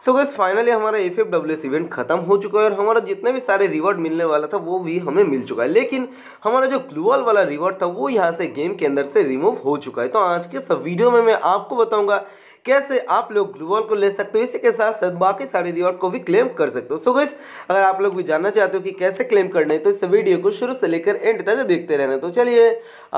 सो guys finally हमारा F F W S event खत्म हो चुका है और हमारा जितने भी सारे रिवॉर्ड मिलने वाला था वो भी हमें मिल चुका है लेकिन हमारा जो ग्लूअल वाला रिवॉर्ड था वो यहाँ से गेम के अंदर से रिमूव हो चुका है तो आज के सब वीडियो में मैं आपको बताऊंगा कैसे आप लोग ग्लूवॉल को ले सकते हो इसी के साथ साथ बाकी सारे रिवॉर्ड को भी क्लेम कर सकते हो सो गई अगर आप लोग भी जानना चाहते हो कि कैसे क्लेम करना है तो इस वीडियो को शुरू से लेकर एंड तक देखते रहना तो चलिए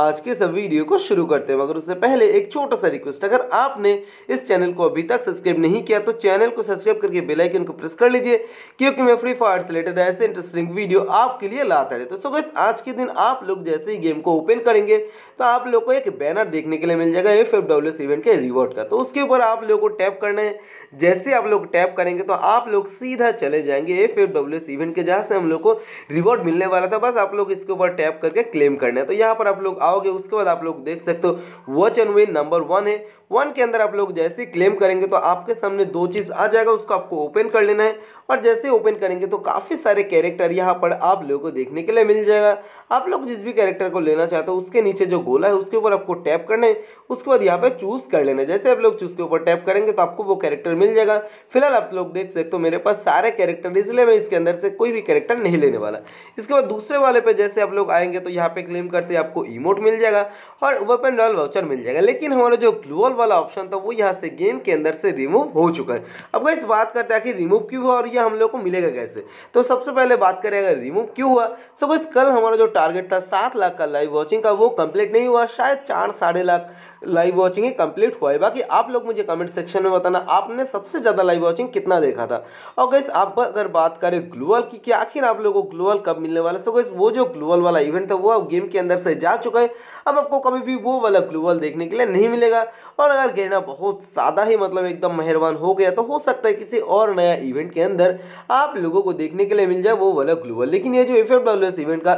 आज के इस वीडियो को शुरू करते हैं मगर उससे पहले एक छोटा सा रिक्वेस्ट अगर आपने इस चैनल को अभी तक सब्सक्राइब नहीं किया तो चैनल को सब्सक्राइब करके बेलाइकन को प्रेस कर लीजिए क्योंकि मैं फ्री फायर से रिलेटेड ऐसे इंटरेस्टिंग वीडियो आपके लिए लाता रहे तो सो गई आज के दिन आप लोग जैसे ही गेम को ओपन करेंगे तो आप लोग को एक बैनर देखने के लिए मिल जाएगा एफ इवेंट के रिवॉर्ड का तो उसके ऊपर ऊपर आप लोगों को टैप करना है जैसे आप लोग टैप करेंगे तो आप लोग सीधा चले जाएंगे F F W S event के जहाँ से हम लोग को रिवॉर्ड मिलने वाला था बस आप लोग इसके ऊपर टैप करके क्लेम करना है तो यहाँ पर आप लोग आओगे उसके बाद आप लोग देख सकते हो watch and win number one है वन के अंदर आप लोग जैसे क्लेम करेंगे तो आपके सामने दो चीज़ आ जाएगा उसको आपको ओपन कर लेना है और जैसे ओपन करेंगे तो काफ़ी सारे कैरेक्टर यहाँ पर आप लोगों को देखने के लिए मिल जाएगा आप लोग जिस भी कैरेक्टर को लेना चाहते हो उसके नीचे जो गोला है उसके ऊपर आपको टैप करना है उसके बाद यहाँ पर चूज़ कर लेना जैसे आप लोग चूज़ के ऊपर टैप करेंगे तो आपको वो कैरेक्टर मिल जाएगा फिलहाल आप लोग देख सकते हो मेरे पास सारे कैरेक्टर इसलिए मैं इसके अंदर से कोई भी कैरेक्टर नहीं लेने वाला इसके बाद दूसरे वाले पर जैसे आप लोग आएंगे तो यहाँ पे क्लेम करते आपको इमोट मिल जाएगा और वेपन रॉयल वाउचर मिल जाएगा लेकिन हमारा जो ग्लोअल वाला ऑप्शन था वो यहाँ से गेम के अंदर से रिमूव हो चुका है अब इस बात करते हैं कि रिमूव क्यों हुआ और ये हम लोग को मिलेगा कैसे तो सबसे पहले बात करें अगर रिमूव क्यों हुआ सो so, कल हमारा जो टारगेट था सात लाख का लाइव वॉचिंग का वो कंप्लीट नहीं हुआ शायद चार साढ़े लाख लाइव वॉचिंग ही कंप्लीट हुआ है बाकी आप लोग मुझे कमेंट सेक्शन में बताना आपने सबसे ज़्यादा लाइव वॉचिंग कितना देखा था और गैस आप अगर बात करें ग्लोअल की कि आखिर आप लोगों को ग्लोअल कब मिलने वाला सो गैस वो जो ग्लोअल वाला इवेंट था वो अब गेम के अंदर से जा चुका है अब आपको कभी भी वो वाला ग्लूवल देखने के लिए नहीं मिलेगा और अगर गहना बहुत ज़्यादा ही मतलब एकदम मेहरबान हो गया तो हो सकता है किसी और नया इवेंट के अंदर आप लोगों को देखने के लिए मिल जाए वो वाला ग्लूवल लेकिन ये जो एफ इवेंट का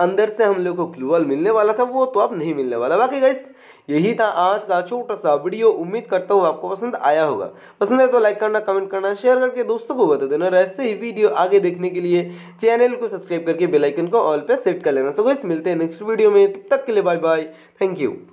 अंदर से हम लोग को क्लूअल मिलने वाला था वो तो अब नहीं मिलने वाला बाकी गैस यही था आज का छोटा सा वीडियो उम्मीद करता हूँ आपको पसंद आया होगा पसंद है तो लाइक करना कमेंट करना शेयर करके दोस्तों को बता देना और ऐसे ही वीडियो आगे देखने के लिए चैनल को सब्सक्राइब करके बेलाइकन को ऑल पर सेट कर लेना सो गैस मिलते हैं नेक्स्ट वीडियो में तब तक के लिए बाय बाय थैंक यू